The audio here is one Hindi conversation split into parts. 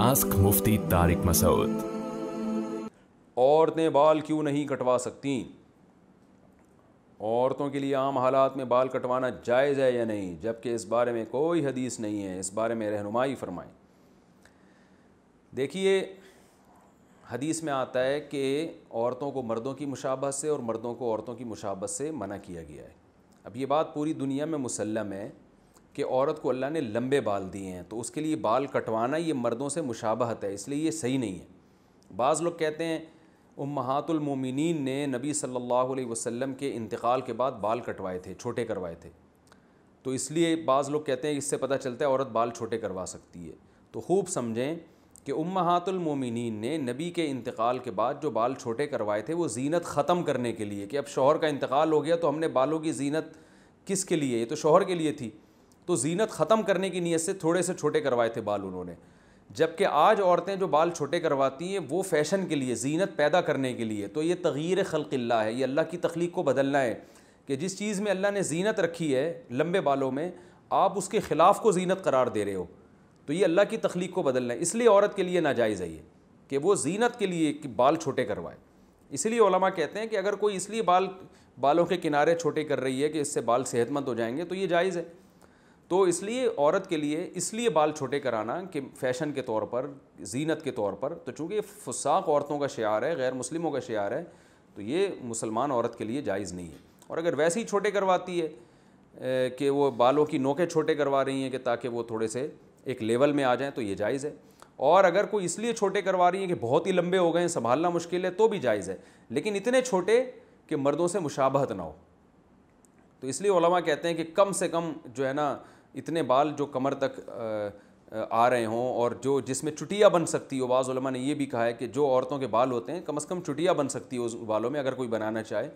आस्क मुफ्ती तारिक मसूद औरतें बाल क्यों नहीं कटवा सकती औरतों के लिए आम हालात में बाल कटवाना जायज़ है या नहीं जबकि इस बारे में कोई हदीस नहीं है इस बारे में रहनुमाई फरमाएं देखिए हदीस में आता है कि औरतों को मर्दों की मुशाबत से और मर्दों को औरतों की मुशाबत से मना किया गया है अब ये बात पूरी दुनिया में मुसलम है कि औरत को अल्लाह ने लंबे बाल दिए हैं तो उसके लिए बाल कटवाना ये मर्दों से मुशाबहत है इसलिए ये सही नहीं है बाज़ लोग कहते हैं उम्मातुलमोमिन ने नबी सल्लल्लाहु अलैहि वसल्लम के इंतकाल के बाद बाल कटवाए थे छोटे करवाए थे तो इसलिए बाज़ लोग कहते हैं इससे पता चलता है औरत बाल छोटे करवा सकती है तो खूब समझें कि उम्मातुलमोमिन ने नबी के इंतकाल के बाद जो बाल छोटे करवाए थे वो जीनत ख़त्म करने के लिए कि अब शोहर का इंतकाल हो गया तो हमने बालों की जीनत किस के लिए ये तो शोहर के लिए थी तो जीनत ख़त्म करने की नीयत से थोड़े से छोटे करवाए थे बाल उन्होंने जबकि आज औरतें जो बाल छोटे करवाती हैं वो फ़ैशन के लिए जीनत पैदा करने के लिए तो ये तगीर खलकिल्ला है ये अल्लाह की तख्लीक को बदलना है कि जिस चीज़ में अल्लाह ने जीनत रखी है लंबे बालों में आप उसके ख़िलाफ़ को जीनत करार दे रहे हो तो ये अल्लाह की तख्लीक को बदलना है इसलिए औरत के लिए नाजायज़ है ये कि वो जीनत के लिए कि बाल छोटे करवाए इसलिए ओलमा कहते हैं कि अगर कोई इसलिए बाल बालों के किनारे छोटे कर रही है कि इससे बाल सेहतमंद हो जाएंगे तो ये जायज़ है तो इसलिए औरत के लिए इसलिए बाल छोटे कराना कि फैशन के तौर पर जीनत के तौर पर तो चूँकि फसाक फुसाक औरतों का शार है गैर मुस्लिमों का शार है तो ये मुसलमान औरत के लिए जायज़ नहीं है और अगर वैसे ही छोटे करवाती है कि वो बालों की नोकें छोटे करवा रही हैं कि ताकि वो थोड़े से एक लेवल में आ जाएँ तो ये जायज़ है और अगर कोई इसलिए छोटे करवा रही हैं कि बहुत ही लंबे हो गए हैं संभालना मुश्किल है तो भी जायज़ है लेकिन इतने छोटे कि मर्दों से मुशाबहत ना हो तो इसलिए कहते हैं कि कम से कम जो है ना इतने बाल जो कमर तक आ रहे हों और जो जिसमें चुटिया बन सकती हो बाज़ ने यह भी कहा है कि जो औरतों के बाल होते हैं कम अज़ कम चुटिया बन सकती हो उस बालों में अगर कोई बनाना चाहे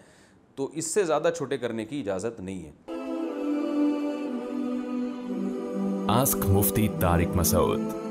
तो इससे ज़्यादा छोटे करने की इजाज़त नहीं है आस्क मुफ्ती तारिक मसूद